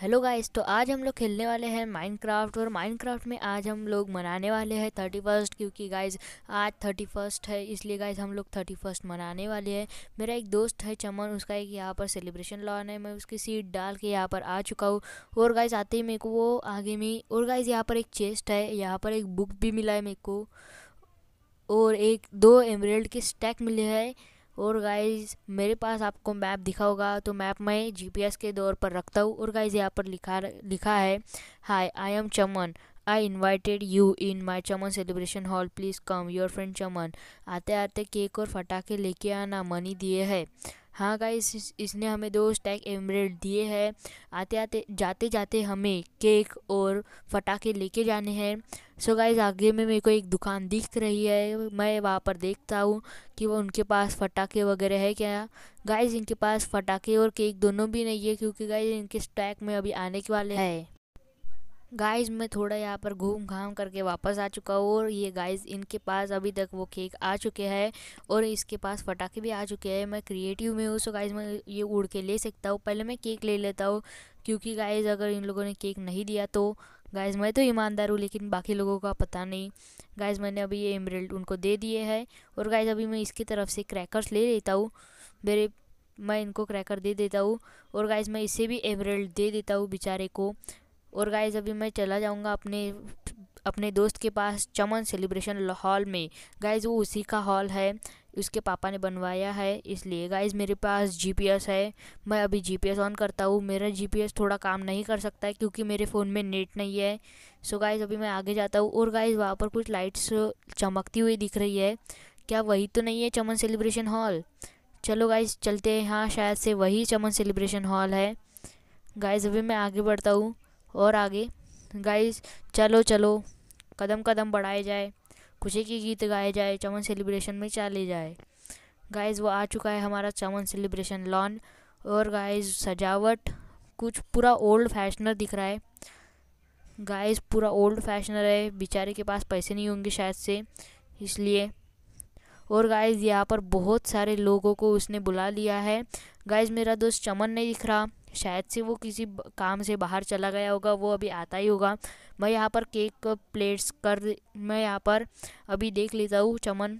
hello guys तो आज हम लोग खेलने वाले हैं माइनक्राफ्ट और माइनक्राफ्ट में आज हम लोग मनाने वाले हैं थर्टी फर्स्ट क्योंकि गाइस आज थर्टी फर्स्ट है इसलिए गाइस हम लोग थर्टी फर्स्ट मनाने वाले हैं मेरा एक दोस्त है चमन उसका एक यहाँ पर सेलिब्रेशन लॉन है मैं उसकी सीट डाल के यहाँ पर आ चुका हूँ और गाइज आते ही मेरे को वो आगे में और गाइज यहाँ पर एक चेस्ट है यहाँ पर एक बुक भी मिला है मेरे को और एक दो एमरेल्ड के स्टैक मिले हैं और गाइज मेरे पास आपको मैप दिखा होगा तो मैप मैं जीपीएस के दौर पर रखता हूँ और गाइज यहाँ पर लिखा लिखा है hi I am Chaman I invited you in my Chaman celebration hall please come your friend Chaman आते आते केक और फटाके लेके आना मनी दिए है हाँ गाइस इस, इसने हमें दो स्टैक एमरेड दिए हैं आते आते जाते जाते हमें केक और फटाखे लेके जाने हैं सो गाइस आगे में मेरे को एक दुकान दिख रही है मैं वहाँ पर देखता हूँ कि वो उनके पास फटाखे वगैरह है क्या गाइस इनके पास फटाखे और केक दोनों भी नहीं है क्योंकि गाइस इनके स्टैक में अभी आने के वाले हैं गाइस मैं थोड़ा यहाँ पर घूम घाम करके वापस आ चुका हूँ और ये गाइस इनके पास अभी तक वो केक आ चुके हैं और इसके पास पटाखे भी आ चुके हैं मैं क्रिएटिव में हूँ सो गाइस मैं ये उड़ के ले सकता हूँ पहले मैं केक ले लेता हूँ क्योंकि गाइस अगर इन लोगों ने केक नहीं दिया तो गाइस मैं तो ईमानदार हूँ लेकिन बाकी लोगों का पता नहीं गाइज़ मैंने अभी ये एमरेल्ड उनको दे दिए है और गाइज अभी मैं इसकी तरफ से क्रैकर्स ले लेता हूँ मेरे मैं इनको क्रैकर दे देता हूँ और गाइज मैं इसे भी एम्ब्रेल्ट दे देता हूँ बेचारे को और गाइज अभी मैं चला जाऊँगा अपने अपने दोस्त के पास चमन सेलिब्रेशन हॉल में गाइज वो उसी का हॉल है उसके पापा ने बनवाया है इसलिए गाइज मेरे पास जीपीएस है मैं अभी जीपीएस ऑन करता हूँ मेरा जीपीएस थोड़ा काम नहीं कर सकता है क्योंकि मेरे फ़ोन में नेट नहीं है सो गाइज अभी मैं आगे जाता हूँ और गाइज वहाँ पर कुछ लाइट्स चमकती हुई दिख रही है क्या वही तो नहीं है चमन सेलिब्रेशन हॉल चलो गाइज चलते हैं हाँ शायद से वही चमन सेलिब्रेशन हॉल है गाइज अभी मैं आगे बढ़ता हूँ और आगे गाइस चलो चलो कदम कदम बढ़ाए जाए खुशी के गीत गाए जाए चमन सेलिब्रेशन में चले जाए गाइस वो आ चुका है हमारा चमन सेलिब्रेशन लॉन और गाइस सजावट कुछ पूरा ओल्ड फैशनर दिख रहा है गाइस पूरा ओल्ड फैशनर है बेचारे के पास पैसे नहीं होंगे शायद से इसलिए और गाइस यहाँ पर बहुत सारे लोगों को उसने बुला लिया है गाइस मेरा दोस्त चमन नहीं दिख रहा शायद से वो किसी काम से बाहर चला गया होगा वो अभी आता ही होगा मैं यहाँ पर केक प्लेट्स कर मैं यहाँ पर अभी देख लेता हूँ चमन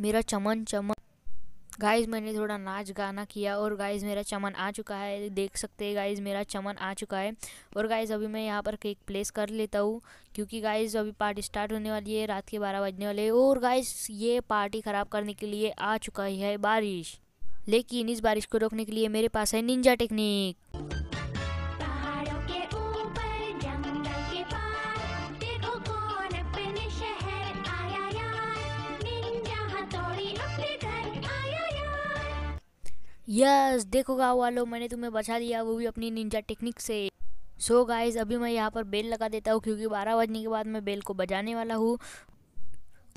मेरा चमन चमन गाइस मैंने थोड़ा नाच गाना किया और गाइस मेरा चमन आ चुका है देख सकते हैं गाइस मेरा चमन आ चुका है और गाइस अभी मैं यहाँ पर केक प्लेस कर लेता हूँ क्योंकि गाइस अभी पार्टी स्टार्ट होने वाली है रात के बारह बजने वाले और गाइस ये पार्टी ख़राब करने के लिए आ चुका ही है बारिश लेकिन इस बारिश को रोकने के लिए मेरे पास है निंजा टेक्निक यस देखो गाँव वालों मैंने तुम्हें बचा दिया वो भी अपनी निंजा टेक्निक से सो so गाइज अभी मैं यहाँ पर बेल लगा देता हूँ क्योंकि बारह बजने के बाद मैं बेल को बजाने वाला हूँ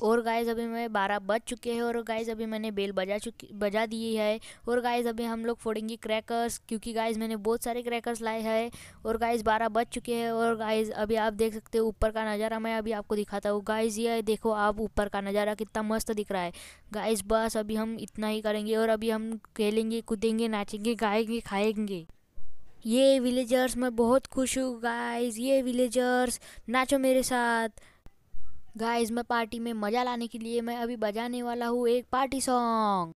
और गाइज अभी मैं बारह बज चुके हैं और गाइज अभी मैंने बेल बजा चुकी बजा दी है और गाइज अभी हम लोग फोड़ेंगे क्रैकर्स क्योंकि गाइज मैंने बहुत सारे क्रैकर्स लाए हैं और गाइज बारह बज चुके हैं और गाइज अभी आप देख सकते हो ऊपर का नज़ारा मैं अभी आपको दिखाता हूँ गाइज ये देखो आप ऊपर का नज़ारा कितना मस्त दिख रहा है गाइज बस अभी हम इतना ही करेंगे और अभी हम खेलेंगे कूदेंगे नाचेंगे गाएंगे खाएंगे ये विलेजर्स मैं बहुत खुश हूँ गाइज ये विलेजर्स नाचो मेरे साथ गाइस मैं पार्टी में मजा लाने के लिए मैं अभी बजाने वाला हूँ एक पार्टी सॉन्ग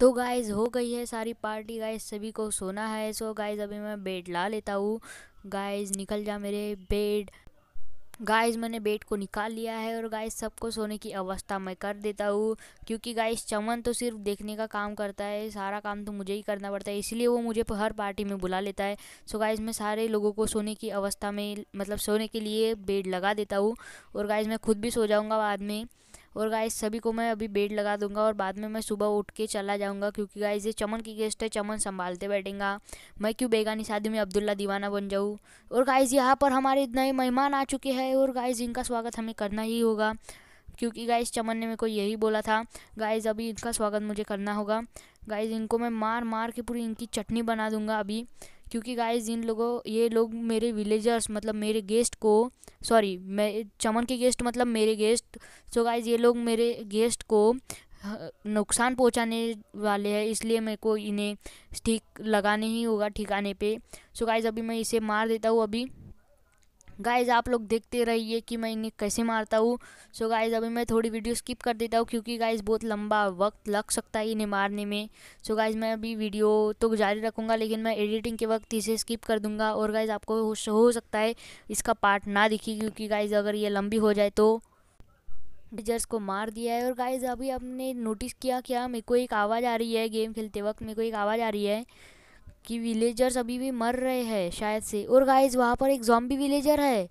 तो गाइज़ हो गई है सारी पार्टी गाइज सभी को सोना है सो गाइज़ अभी मैं बेड ला लेता हूँ गाइज़ निकल जा मेरे बेड गाइज मैंने बेड को निकाल लिया है और गाइज सबको सोने की अवस्था मैं कर देता हूँ क्योंकि गाइज चमन तो सिर्फ देखने का काम करता है सारा काम तो मुझे ही करना पड़ता है इसलिए वो मुझे हर पार्टी में बुला लेता है सो गाइज मैं सारे लोगों को सोने की अवस्था में मतलब सोने के लिए बेड लगा देता हूँ और गाइज मैं खुद भी सो जाऊँगा बाद में और गाइस सभी को मैं अभी बेड लगा दूंगा और बाद में मैं सुबह उठ के चला जाऊंगा क्योंकि गाइस ये चमन की गेस्ट है चमन संभालते बैठेगा मैं क्यों बेगानी शादी में अब्दुल्ला दीवाना बन जाऊँ और गाइस यहाँ पर हमारे नए मेहमान आ चुके हैं और गाइस इनका स्वागत हमें करना ही होगा क्योंकि गाइस चमन ने मेरे को यही बोला था गाइस अभी इनका स्वागत मुझे करना होगा गाइस इनको मैं मार मार के पूरी इनकी चटनी बना दूंगा अभी क्योंकि गाइज इन लोगों ये लोग मेरे विलेजर्स मतलब मेरे गेस्ट को सॉरी मैं चमन के गेस्ट मतलब मेरे गेस्ट सो गाइज ये लोग मेरे गेस्ट को नुकसान पहुंचाने वाले हैं इसलिए मेरे को इन्हें ठीक लगाने ही होगा ठिकाने पे सो गाइज अभी मैं इसे मार देता हूँ अभी गाइज आप लोग देखते रहिए कि मैं इन्हें कैसे मारता हूँ सो so गाइज अभी मैं थोड़ी वीडियो स्किप कर देता हूँ क्योंकि गाइज बहुत लंबा वक्त लग सकता है इन्हें मारने में सो so गाइज मैं अभी वीडियो तो जारी रखूँगा लेकिन मैं एडिटिंग के वक्त इसे स्किप कर दूँगा और गाइज आपको हो सकता है इसका पार्ट ना दिखे क्योंकि गाइज अगर ये लंबी हो जाए तो जर्स को मार दिया है और गाइज अभी आपने नोटिस किया क्या मेरे को एक आवाज़ आ रही है गेम खेलते वक्त मेरे को एक आवाज़ आ रही है कि विलेजर्स अभी भी मर रहे हैं शायद से और गाइज वहाँ पर एक जॉम्बी विलेजर है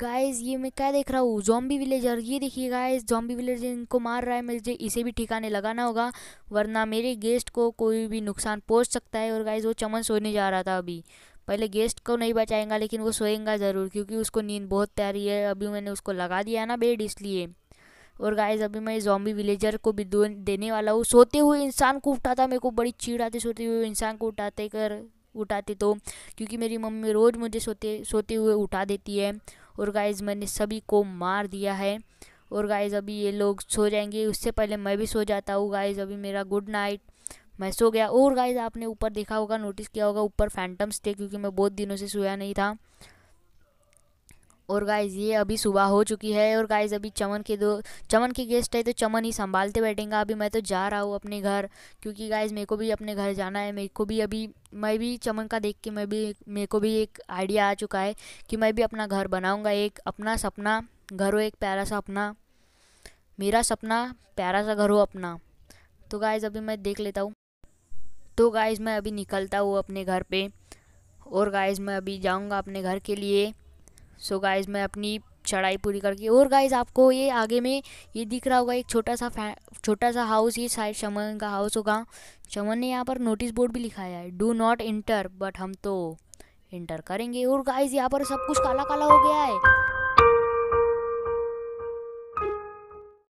गाइज ये मैं क्या देख रहा हूँ जॉम्बी विलेजर ये देखिए गाइज जॉम्बी विलेजर इनको मार रहा है मुझे इसे भी ठिकाने लगाना होगा वरना मेरे गेस्ट को कोई भी नुकसान पहुँच सकता है और गाइज वो चमन सोने जा रहा था अभी पहले गेस्ट को नहीं बचाएंगा लेकिन वो सोएंगा ज़रूर क्योंकि उसको नींद बहुत प्यारी है अभी मैंने उसको लगा दिया है ना बेड इसलिए और गाइज अभी मैं जॉम्बी विलेजर को भी देने वाला हूँ सोते हुए इंसान को उठाता मेरे को बड़ी चीड़ आती सोते हुए इंसान को उठाते कर उठाते तो क्योंकि मेरी मम्मी रोज़ मुझे सोते सोते हुए उठा देती है और गाइज मैंने सभी को मार दिया है और गाइज अभी ये लोग सो जाएंगे उससे पहले मैं भी सो जाता हूँ गाइज अभी मेरा गुड नाइट मैं सो गया और गाइज आपने ऊपर देखा होगा नोटिस किया होगा ऊपर फैंटम्स थे क्योंकि मैं बहुत दिनों से सोया नहीं था और गाइज ये अभी सुबह हो चुकी है और गाइज अभी चमन के दो चमन के गेस्ट है तो चमन ही संभालते बैठेंगे अभी मैं तो जा रहा हूँ अपने घर क्योंकि गाइज मेरे को भी अपने घर जाना है मेरे को भी अभी मैं भी चमन का देख के मैं भी मेरे को भी एक आइडिया आ चुका है कि मैं भी अपना घर बनाऊँगा एक अपना सपना घर हो एक प्यारा सा अपना मेरा सपना प्यारा सा घर हो अपना तो गाइज अभी मैं देख लेता हूँ तो गाइज मैं अभी निकलता हूँ अपने घर पर और गाइज मैं अभी जाऊँगा अपने घर के लिए सो so गाइज़ मैं अपनी चढ़ाई पूरी करके और गाइज आपको ये आगे में ये दिख रहा होगा एक छोटा सा छोटा सा हाउस ये शायद शमन का हाउस होगा शमन ने यहाँ पर नोटिस बोर्ड भी लिखाया है डू नॉट इंटर बट हम तो इंटर करेंगे और गाइज यहाँ पर सब कुछ काला काला हो गया है